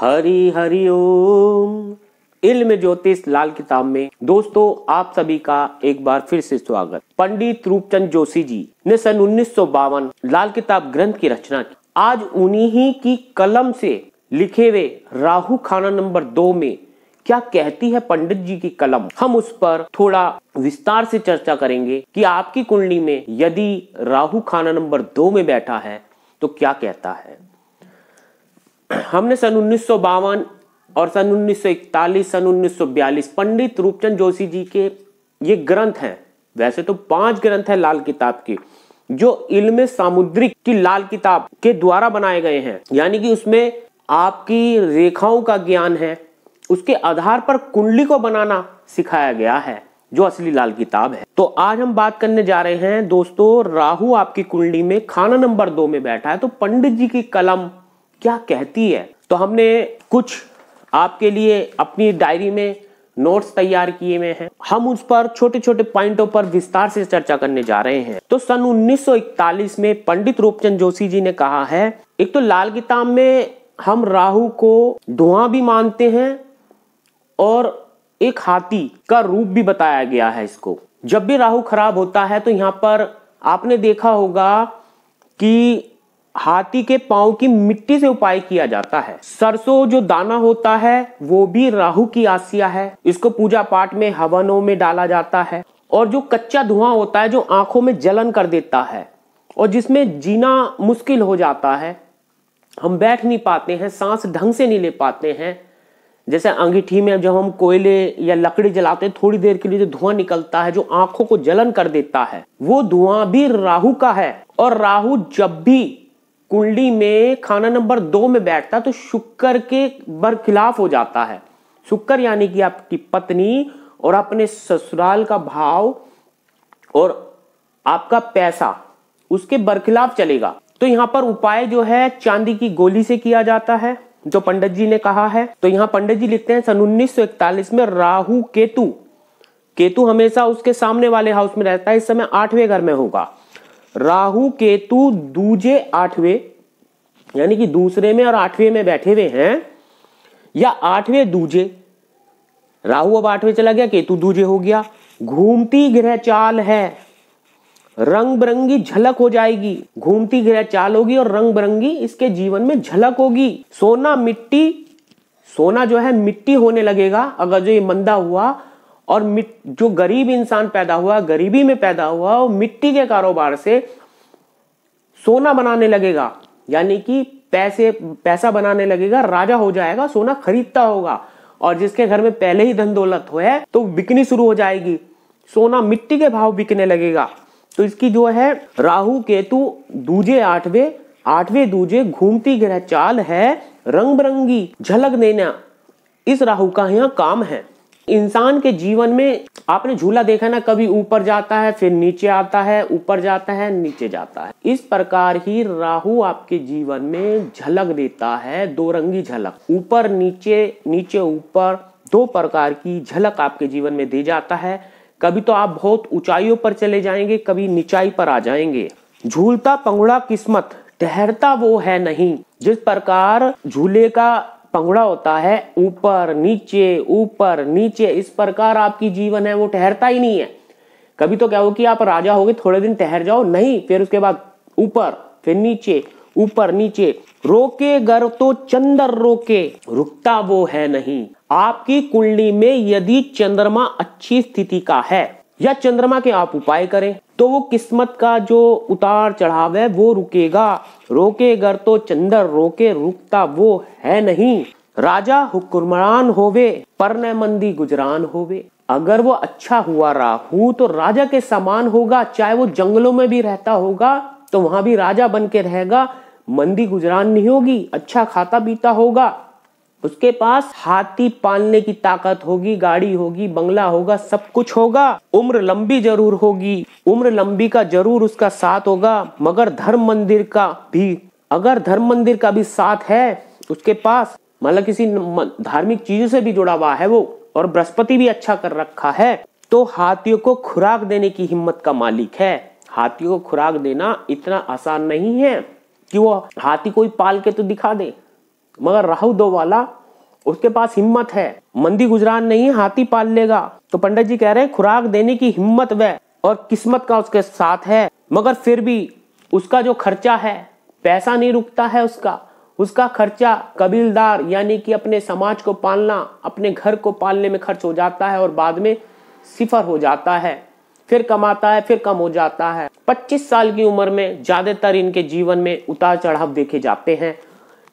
हरी हरि ओम इल्म ज्योतिष लाल किताब में दोस्तों आप सभी का एक बार फिर से स्वागत पंडित रूपचंद जोशी जी ने सन उन्नीस लाल किताब ग्रंथ की रचना की आज उन्हीं की कलम से लिखे हुए राहु खाना नंबर दो में क्या कहती है पंडित जी की कलम हम उस पर थोड़ा विस्तार से चर्चा करेंगे कि आपकी कुंडली में यदि राहु खाना नंबर दो में बैठा है तो क्या कहता है हमने सन उन्नीस और सन 1941 सन 1942 पंडित रूपचंद जोशी जी के ये ग्रंथ हैं वैसे तो पांच ग्रंथ हैं लाल किताब के जो इल्म सामुद्रिक की लाल किताब के द्वारा बनाए गए हैं यानी कि उसमें आपकी रेखाओं का ज्ञान है उसके आधार पर कुंडली को बनाना सिखाया गया है जो असली लाल किताब है तो आज हम बात करने जा रहे हैं दोस्तों राहु आपकी कुंडली में खाना नंबर दो में बैठा है तो पंडित जी की कलम क्या कहती है तो हमने कुछ आपके लिए अपनी डायरी में नोट्स तैयार किए हुए हैं हम उस पर छोटे छोटे पॉइंटों पर विस्तार से चर्चा करने जा रहे हैं तो सन 1941 में पंडित रूपचंद जोशी जी ने कहा है एक तो लाल किताब में हम राहु को धुआं भी मानते हैं और एक हाथी का रूप भी बताया गया है इसको जब भी राहु खराब होता है तो यहाँ पर आपने देखा होगा कि हाथी के पांव की मिट्टी से उपाय किया जाता है सरसों जो दाना होता है वो भी राहु की आसिया है इसको पूजा पाठ में हवनों में डाला जाता है और जो कच्चा धुआं होता है जो आंखों में जलन कर देता है और जिसमें जीना मुश्किल हो जाता है हम बैठ नहीं पाते हैं सांस ढंग से नहीं ले पाते हैं जैसे अंगीठी में जब हम कोयले या लकड़ी जलाते हैं थोड़ी देर के लिए जो धुआं निकलता है जो आंखों को जलन कर देता है वो धुआं भी राहु का है और राहु जब भी कुंडली में खाना नंबर दो में बैठता तो शुक्र के बरखिलाफ हो जाता है शुक्र यानी कि आपकी पत्नी और अपने ससुराल का भाव और आपका पैसा उसके बरखिलाफ चलेगा तो यहाँ पर उपाय जो है चांदी की गोली से किया जाता है जो पंडित जी ने कहा है तो यहाँ पंडित जी लिखते हैं सन उन्नीस में राहु केतु केतु हमेशा उसके सामने वाले हाउस में रहता है इस समय आठवें घर में होगा राहु केतु दूजे आठवें यानी कि दूसरे में और आठवें में बैठे हुए हैं या आठवें दूजे राहु अब आठवें चला गया केतु दूजे हो गया घूमती ग्रह चाल है रंग बिरंगी झलक हो जाएगी घूमती ग्रह चाल होगी और रंग बिरंगी इसके जीवन में झलक होगी सोना मिट्टी सोना जो है मिट्टी होने लगेगा अगर जो ये मंदा हुआ और जो गरीब इंसान पैदा हुआ गरीबी में पैदा हुआ वो मिट्टी के कारोबार से सोना बनाने लगेगा यानी कि पैसे पैसा बनाने लगेगा राजा हो जाएगा सोना खरीदता होगा और जिसके घर में पहले ही धन दौलत हो है तो बिकनी शुरू हो जाएगी सोना मिट्टी के भाव बिकने लगेगा तो इसकी जो है राहु केतु दूजे आठवें आठवें दूजे घूमती ग्रह चाल है रंग बिरंगी झलक देना इस राहु का यहाँ काम है इंसान के जीवन में आपने झूला देखा ना कभी ऊपर जाता है फिर नीचे आता है ऊपर जाता है नीचे जाता है इस प्रकार ही राहु आपके जीवन में झलक देता है दो रंगी झलक ऊपर नीचे नीचे ऊपर दो प्रकार की झलक आपके जीवन में दे जाता है कभी तो आप बहुत ऊंचाइयों पर चले जाएंगे कभी निचाई पर आ जाएंगे झूलता पंगुड़ा किस्मत ठहरता वो है नहीं जिस प्रकार झूले का पंगुड़ा होता है ऊपर नीचे ऊपर नीचे इस प्रकार आपकी जीवन है वो ठहरता ही नहीं है कभी तो क्या हो कि आप राजा हो गए थोड़े दिन ठहर जाओ नहीं फिर उसके बाद ऊपर फिर नीचे ऊपर नीचे रोके गर तो चंद्र रोके रुकता वो है नहीं आपकी कुंडली में यदि चंद्रमा अच्छी स्थिति का है या चंद्रमा के आप उपाय करें तो वो किस्मत का जो उतार चढ़ाव है वो रुकेगा रोके गर तो चंदर रोके रुकता वो है नहीं राजा हुक्मरान होवे पर न मंदी गुजरान होवे अगर वो अच्छा हुआ राहू तो राजा के समान होगा चाहे वो जंगलों में भी रहता होगा तो वहां भी राजा बन के रहेगा मंदी गुजरान नहीं होगी अच्छा खाता पीता होगा उसके पास हाथी पालने की ताकत होगी गाड़ी होगी बंगला होगा सब कुछ होगा उम्र लंबी जरूर होगी उम्र लंबी का जरूर उसका साथ होगा मगर धर्म मंदिर का भी अगर धर्म मंदिर का भी साथ है उसके पास मतलब किसी धार्मिक चीजों से भी जुड़ा हुआ है वो और बृहस्पति भी अच्छा कर रखा है तो हाथियों को खुराक देने की हिम्मत का मालिक है हाथियों को खुराक देना इतना आसान नहीं है कि वो हाथी कोई पाल के तो दिखा दे मगर राहु दो वाला उसके पास हिम्मत है मंदी गुजरान नहीं हाथी पाल लेगा तो पंडित जी कह रहे हैं खुराक देने की हिम्मत वह और किस्मत का उसके साथ है मगर फिर भी उसका जो खर्चा है पैसा नहीं रुकता है उसका उसका खर्चा कबीलदार यानी कि अपने समाज को पालना अपने घर को पालने में खर्च हो जाता है और बाद में सिफर हो जाता है फिर कमाता है फिर कम हो जाता है 25 साल की उम्र में ज्यादातर इनके जीवन में उतार चढ़ाव देखे जाते हैं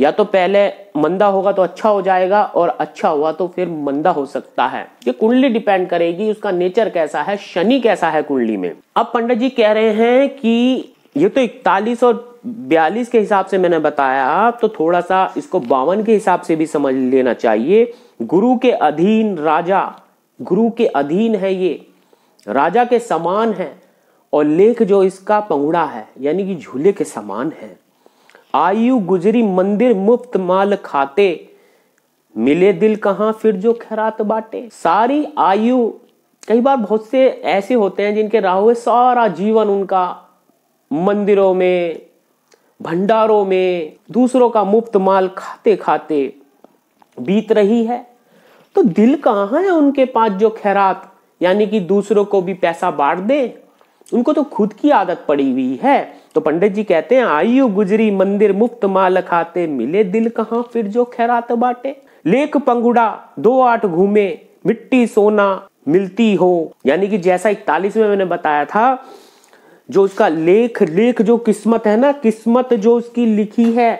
या तो पहले मंदा होगा तो अच्छा हो जाएगा और अच्छा हुआ तो फिर मंदा हो सकता है ये कुंडली डिपेंड करेगी उसका नेचर कैसा है शनि कैसा है कुंडली में अब पंडित जी कह रहे हैं कि ये तो इकतालीस और बयालीस के हिसाब से मैंने बताया आप तो थोड़ा सा इसको बावन के हिसाब से भी समझ लेना चाहिए गुरु के अधीन राजा गुरु के अधीन है ये राजा के समान है और लेख जो इसका पंगुड़ा है यानी कि झूले के समान है आयु गुजरी मंदिर मुफ्त माल खाते मिले दिल कहाँ फिर जो खैरात बाटे सारी आयु कई बार बहुत से ऐसे होते हैं जिनके राह है सारा जीवन उनका मंदिरों में भंडारों में दूसरों का मुफ्त माल खाते खाते बीत रही है तो दिल कहाँ है उनके पास जो खैरात यानी कि दूसरों को भी पैसा बांट दे उनको तो खुद की आदत पड़ी हुई है तो पंडित जी कहते हैं आयु गुजरी मंदिर मुफ्त माल खाते मिले दिल कहाँ फिर जो खैरात बाटे लेख पंगुड़ा दो आठ घूमे मिट्टी सोना मिलती हो यानी कि जैसा इकतालीस में मैंने बताया था जो उसका लेख लेख जो किस्मत है ना किस्मत जो उसकी लिखी है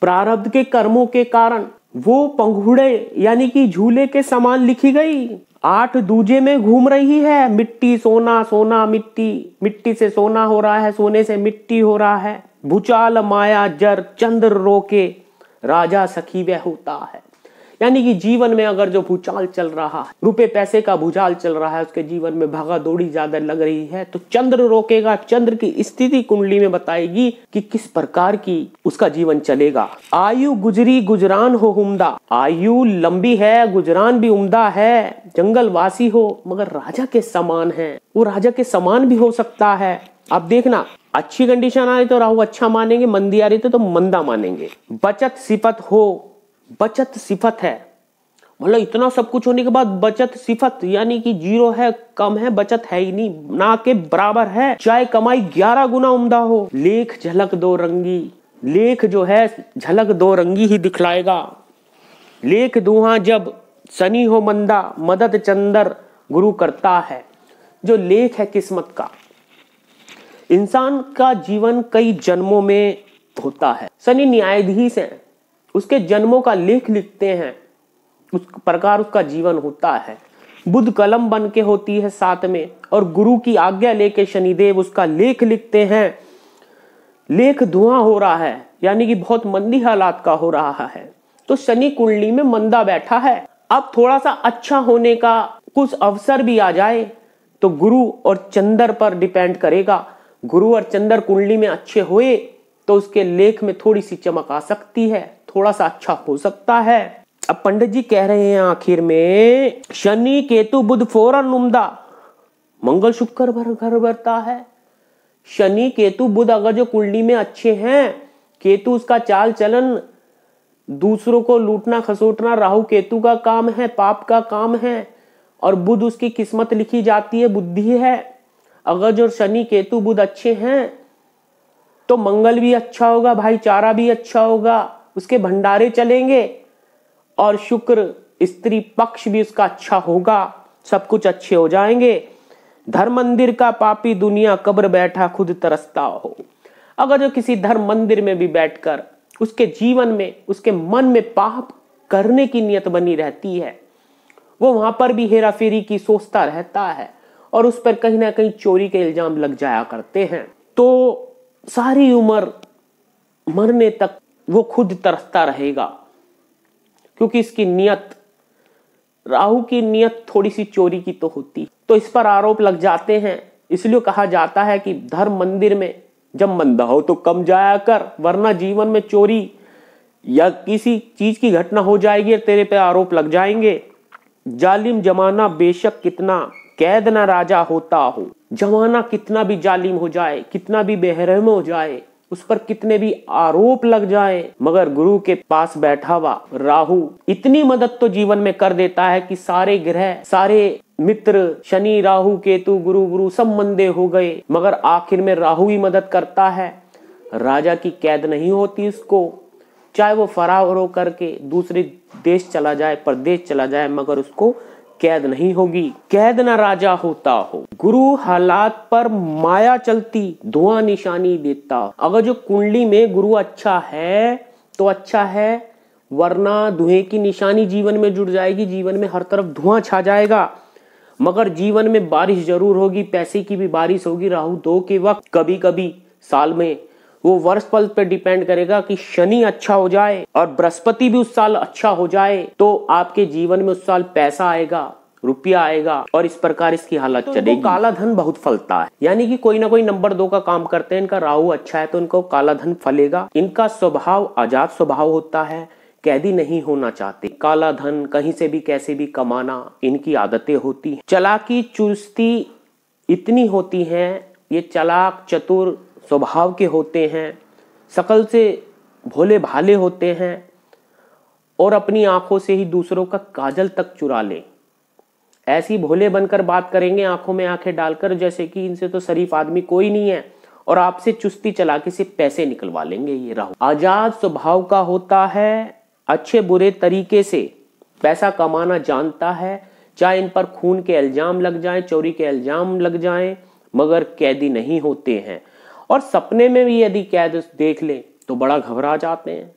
प्रारब्ध के कर्मों के कारण वो पंघुड़े यानी कि झूले के समान लिखी गई आठ दूजे में घूम रही है मिट्टी सोना सोना मिट्टी मिट्टी से सोना हो रहा है सोने से मिट्टी हो रहा है भूचाल माया जर चंद्र रोके राजा सखी वह होता है यानी कि जीवन में अगर जो भूचाल चल रहा है रुपए पैसे का भूचाल चल रहा है उसके जीवन में भागा दौड़ी ज्यादा लग रही है तो चंद्र रोकेगा चंद्र की स्थिति कुंडली में बताएगी कि किस प्रकार की उसका जीवन चलेगा आयु गुजरी गुजरान हो उमदा आयु लंबी है गुजरान भी उमदा है जंगल वासी हो मगर राजा के समान है वो राजा के समान भी हो सकता है आप देखना अच्छी कंडीशन आ रही तो राहु अच्छा मानेंगे मंदी आ रही तो, तो मंदा मानेंगे बचत सिपत हो बचत सिफत है मतलब इतना सब कुछ होने के बाद बचत सिफत यानी कि जीरो है कम है बचत है ही नहीं ना के बराबर है चाहे कमाई ग्यारह गुना उमदा हो लेख झलक दो रंगी लेख जो है झलक दो रंगी ही दिखलाएगा लेख दुहा जब सनी हो मंदा मदद चंदर गुरु करता है जो लेख है किस्मत का इंसान का जीवन कई जन्मों में होता है सनी न्यायाधीश है उसके जन्मों का लेख लिखते हैं उस प्रकार उसका जीवन होता है बुद्ध कलम बन के होती है साथ में और गुरु की आज्ञा लेके शनिदेव उसका लेख लिखते हैं लेख धुआं हो रहा है यानी कि बहुत मंदी हालात का हो रहा है तो शनि कुंडली में मंदा बैठा है अब थोड़ा सा अच्छा होने का कुछ अवसर भी आ जाए तो गुरु और चंद्र पर डिपेंड करेगा गुरु और चंद्र कुंडली में अच्छे हुए तो उसके लेख में थोड़ी सी चमक आ सकती है थोड़ा सा अच्छा हो सकता है अब पंडित जी कह रहे हैं आखिर में शनि केतु बुध फौरन उमदा मंगल शुक्र भर घर भरता है शनि केतु बुध अगर जो कुंडली में अच्छे हैं केतु उसका चाल चलन दूसरों को लूटना खसोटना राहु केतु का काम है पाप का काम है और बुध उसकी किस्मत लिखी जाती है बुद्धि है अगर जो शनि केतु बुध अच्छे हैं तो मंगल भी अच्छा होगा भाईचारा भी अच्छा होगा उसके भंडारे चलेंगे और शुक्र स्त्री पक्ष भी उसका अच्छा होगा सब कुछ अच्छे हो जाएंगे धर्म मंदिर का पापी दुनिया कब्र बैठा खुद तरसता हो अगर जो किसी धर्म मंदिर में भी बैठकर उसके जीवन में उसके मन में पाप करने की नियत बनी रहती है वो वहां पर भी हेरा फेरी की सोचता रहता है और उस पर कहीं ना कहीं चोरी के इल्जाम लग जाया करते हैं तो सारी उम्र मरने तक वो खुद तरसता रहेगा क्योंकि इसकी नियत राहु की नियत थोड़ी सी चोरी की तो होती तो इस पर आरोप लग जाते हैं इसलिए कहा जाता है कि धर्म मंदिर में जब मंदा हो तो कम जाया कर वरना जीवन में चोरी या किसी चीज की घटना हो जाएगी तेरे पे आरोप लग जाएंगे जालिम जमाना बेशक कितना कैद ना राजा होता हो जमाना कितना भी जालिम हो जाए कितना भी बेहरम हो जाए उस पर कितने भी आरोप लग जाए मगर गुरु के पास बैठा हुआ राहु इतनी मदद तो जीवन में कर देता है कि सारे ग्रह सारे मित्र शनि राहु केतु गुरु गुरु सब मंदे हो गए मगर आखिर में राहु ही मदद करता है राजा की कैद नहीं होती उसको चाहे वो फरार हो करके दूसरे देश चला जाए प्रदेश चला जाए मगर उसको कैद नहीं होगी कैद ना राजा होता हो गुरु हालात पर माया चलती धुआं निशानी देता अगर जो कुंडली में गुरु अच्छा है तो अच्छा है वरना धुएं की निशानी जीवन में जुड़ जाएगी जीवन में हर तरफ धुआं छा जाएगा मगर जीवन में बारिश जरूर होगी पैसे की भी बारिश होगी राहु दो के वक्त कभी कभी साल में वो वर्ष पल पर डिपेंड करेगा कि शनि अच्छा हो जाए और बृहस्पति भी उस साल अच्छा हो जाए तो आपके जीवन में उस साल पैसा आएगा रुपया आएगा और इस प्रकार इसकी हालत तो चलेगी काला धन बहुत फलता है यानी कि कोई ना कोई नंबर दो का काम करते हैं इनका राहु अच्छा है तो इनको काला धन फलेगा इनका स्वभाव आजाद स्वभाव होता है कैदी नहीं होना चाहते काला धन कहीं से भी कैसे भी कमाना इनकी आदतें होती चलाकी चुस्ती इतनी होती है ये चलाक चतुर स्वभाव के होते हैं सकल से भोले भाले होते हैं और अपनी आंखों से ही दूसरों का काजल तक चुरा लें ऐसी भोले बनकर बात करेंगे आंखों में आंखें डालकर जैसे कि इनसे तो शरीफ आदमी कोई नहीं है और आपसे चुस्ती चला के से पैसे निकलवा लेंगे ये राहु आजाद स्वभाव का होता है अच्छे बुरे तरीके से पैसा कमाना जानता है चाहे इन पर खून के इल्जाम लग जाए चोरी के इल्जाम लग जाए मगर कैदी नहीं होते हैं और सपने में भी यदि कैद देख ले तो बड़ा घबरा जाते हैं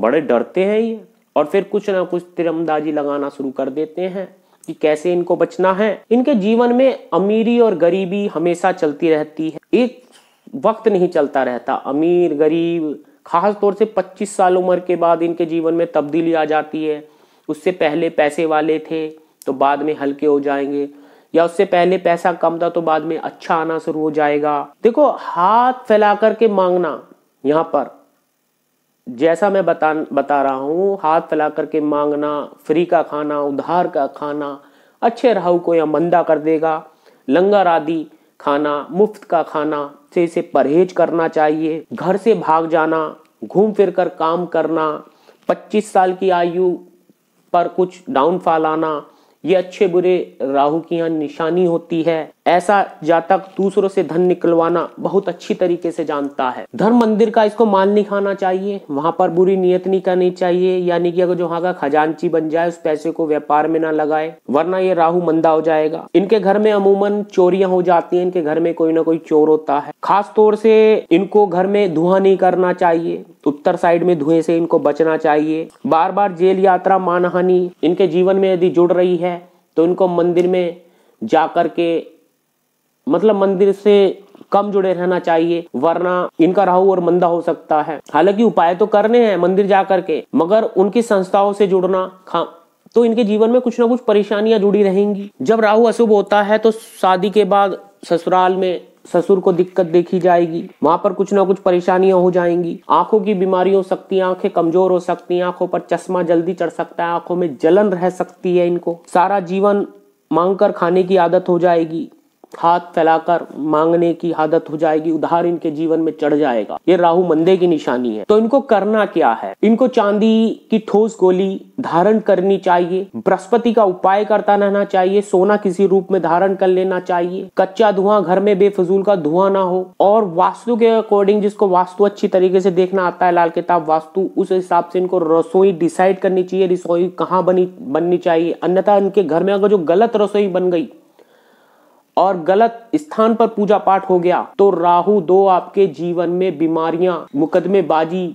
बड़े डरते हैं ये और फिर कुछ ना कुछ तिरमदाजी लगाना शुरू कर देते हैं कि कैसे इनको बचना है इनके जीवन में अमीरी और गरीबी हमेशा चलती रहती है एक वक्त नहीं चलता रहता अमीर गरीब खास तौर से 25 साल उम्र के बाद इनके जीवन में तब्दीली आ जाती है उससे पहले पैसे वाले थे तो बाद में हल्के हो जाएंगे या उससे पहले पैसा कम था तो बाद में अच्छा आना शुरू हो जाएगा देखो हाथ फैला करके मांगना यहां पर जैसा मैं बता बता रहा हूं हाथ फैला करके मांगना फ्री का खाना उधार का खाना अच्छे राहु को या मंदा कर देगा लंगर आदि खाना मुफ्त का खाना से इसे परहेज करना चाहिए घर से भाग जाना घूम फिर कर काम करना 25 साल की आयु पर कुछ डाउनफॉल आना ये अच्छे बुरे राहु की यहाँ निशानी होती है ऐसा जातक दूसरों से धन निकलवाना बहुत अच्छी तरीके से जानता है धर्म मंदिर का इसको माल नहीं खाना चाहिए वहां पर बुरी नियत नहीं करनी चाहिए यानी कि अगर जो वहां का खजानची बन जाए उस पैसे को व्यापार में ना लगाए वरना ये राहु मंदा हो जाएगा इनके घर में अमूमन चोरियां हो जाती है इनके घर में कोई ना कोई चोर होता है खास तौर से इनको घर में धुआं नहीं करना चाहिए उत्तर साइड में धुएं से इनको बचना चाहिए बार बार जेल यात्रा मानहानि इनके जीवन में यदि जुड़ रही है तो इनको मंदिर में जाकर के मतलब मंदिर से कम जुड़े रहना चाहिए वरना इनका राहु और मंदा हो सकता है हालांकि उपाय तो करने हैं मंदिर जा करके मगर उनकी संस्थाओं से जुड़ना खा हाँ, तो इनके जीवन में कुछ ना कुछ परेशानियां जुड़ी रहेंगी जब राहु अशुभ होता है तो शादी के बाद ससुराल में ससुर को दिक्कत देखी जाएगी वहां पर कुछ ना कुछ परेशानियां हो जाएंगी आंखों की बीमारी हो सकती है आंखें कमजोर हो सकती हैं आंखों पर चश्मा जल्दी चढ़ सकता है आंखों में जलन रह सकती है इनको सारा जीवन मांग कर खाने की आदत हो जाएगी हाथ फैलाकर मांगने की आदत हो जाएगी उधार इनके जीवन में चढ़ जाएगा ये राहु मंदे की निशानी है तो इनको करना क्या है इनको चांदी की ठोस गोली धारण करनी चाहिए बृहस्पति का उपाय करता रहना चाहिए सोना किसी रूप में धारण कर लेना चाहिए कच्चा धुआं घर में बेफजूल का धुआं ना हो और वास्तु के अकॉर्डिंग जिसको वास्तु अच्छी तरीके से देखना आता है लाल किताब वास्तु उस हिसाब से इनको रसोई डिसाइड करनी चाहिए रसोई कहाँ बनी बननी चाहिए अन्यथा इनके घर में अगर जो गलत रसोई बन गई और गलत स्थान पर पूजा पाठ हो गया तो राहु दो आपके जीवन में बीमारियां मुकदमेबाजी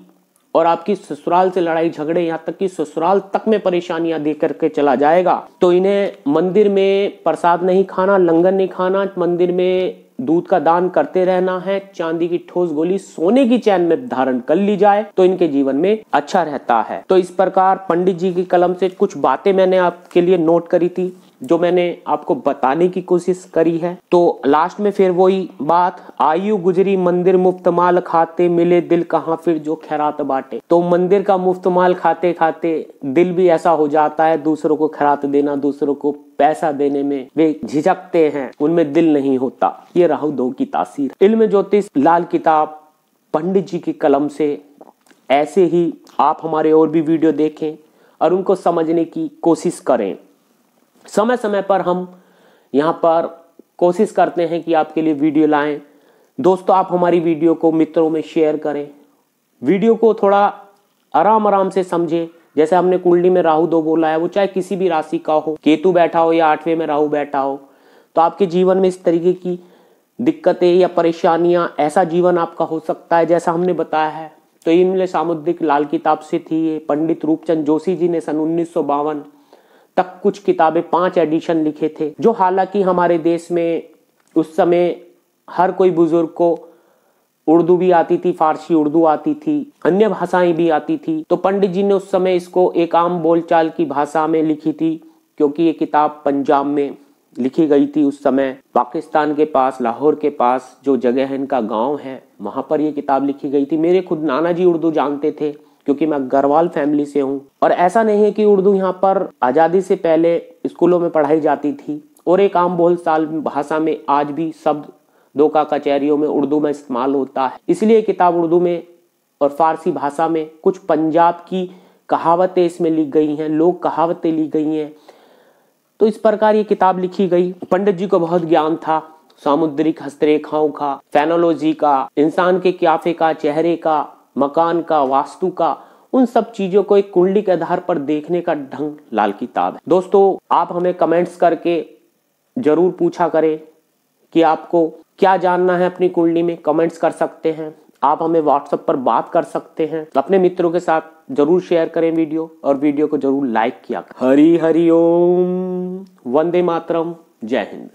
और आपकी ससुराल से लड़ाई झगड़े यहाँ तक कि ससुराल तक में परेशानियां दे करके चला जाएगा तो इन्हें मंदिर में प्रसाद नहीं खाना लंगर नहीं खाना मंदिर में दूध का दान करते रहना है चांदी की ठोस गोली सोने की चैन में धारण कर ली जाए तो इनके जीवन में अच्छा रहता है तो इस प्रकार पंडित जी की कलम से कुछ बातें मैंने आपके लिए नोट करी थी जो मैंने आपको बताने की कोशिश करी है तो लास्ट में फिर वही बात आयु गुजरी मंदिर मुफ्त माल खाते मिले दिल कहाँ फिर जो खैरात बांटे तो मंदिर का मुफ्त माल खाते खाते दिल भी ऐसा हो जाता है दूसरों को खैरात देना दूसरों को पैसा देने में वे झिझकते हैं उनमें दिल नहीं होता ये राहु दो की तासीर इल्म ज्योतिष लाल किताब पंडित जी की कलम से ऐसे ही आप हमारे और भी वीडियो देखें और उनको समझने की कोशिश करें समय समय पर हम यहाँ पर कोशिश करते हैं कि आपके लिए वीडियो लाएं दोस्तों आप हमारी वीडियो को मित्रों में शेयर करें वीडियो को थोड़ा आराम आराम से समझें जैसे हमने कुंडली में राहु दो बोला है वो चाहे किसी भी राशि का हो केतु बैठा हो या आठवें में राहु बैठा हो तो आपके जीवन में इस तरीके की दिक्कतें या परेशानियां ऐसा जीवन आपका हो सकता है जैसा हमने बताया है तो इनमें सामुद्रिक लाल किताब से थी ये पंडित रूपचंद जोशी जी ने सन उन्नीस तक कुछ किताबें पांच एडिशन लिखे थे जो हालांकि हमारे देश में उस समय हर कोई बुजुर्ग को उर्दू भी आती थी फारसी उर्दू आती थी अन्य भाषाएं भी आती थी तो पंडित जी ने उस समय इसको एक आम बोलचाल की भाषा में लिखी थी क्योंकि ये किताब पंजाब में लिखी गई थी उस समय पाकिस्तान के पास लाहौर के पास जो जगह है इनका गांव है वहां पर ये किताब लिखी गई थी मेरे खुद नाना जी उर्दू जानते थे क्योंकि मैं गरवाल फैमिली से हूँ और ऐसा नहीं है कि उर्दू यहाँ पर आज़ादी से पहले स्कूलों में पढ़ाई जाती थी और एक आम बोल साल भाषा में आज भी शब्द दो का कचहरियों में उर्दू में इस्तेमाल होता है इसलिए किताब उर्दू में और फारसी भाषा में कुछ पंजाब की कहावतें इसमें लिख गई हैं लोग कहावतें लिख गई हैं तो इस प्रकार ये किताब लिखी गई पंडित जी को बहुत ज्ञान था सामुद्रिक हस्तरेखाओं का फेनोलॉजी का इंसान के क्याफे का चेहरे का मकान का वास्तु का उन सब चीजों को एक कुंडली के आधार पर देखने का ढंग लाल किताब है दोस्तों आप हमें कमेंट्स करके जरूर पूछा करें कि आपको क्या जानना है अपनी कुंडली में कमेंट्स कर सकते हैं आप हमें व्हाट्सएप पर बात कर सकते हैं अपने मित्रों के साथ जरूर शेयर करें वीडियो और वीडियो को जरूर लाइक किया हरी हरि ओम वंदे मातरम जय हिंद